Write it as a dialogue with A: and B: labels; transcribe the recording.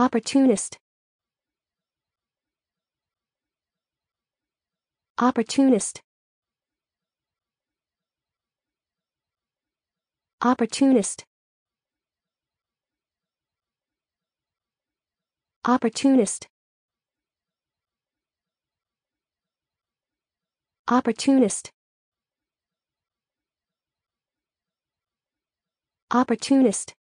A: Opportunist. Opportunist. Opportunist. Opportunist. Opportunist. Opportunist.